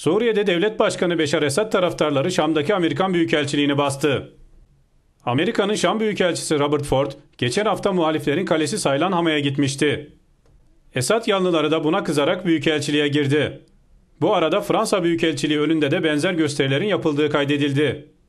Suriye'de devlet başkanı Beşar Esad taraftarları Şam'daki Amerikan Büyükelçiliğini bastı. Amerika'nın Şam Büyükelçisi Robert Ford, geçen hafta muhaliflerin kalesi sayılan Hama'ya gitmişti. Esad yanlıları da buna kızarak Büyükelçiliğe girdi. Bu arada Fransa Büyükelçiliği önünde de benzer gösterilerin yapıldığı kaydedildi.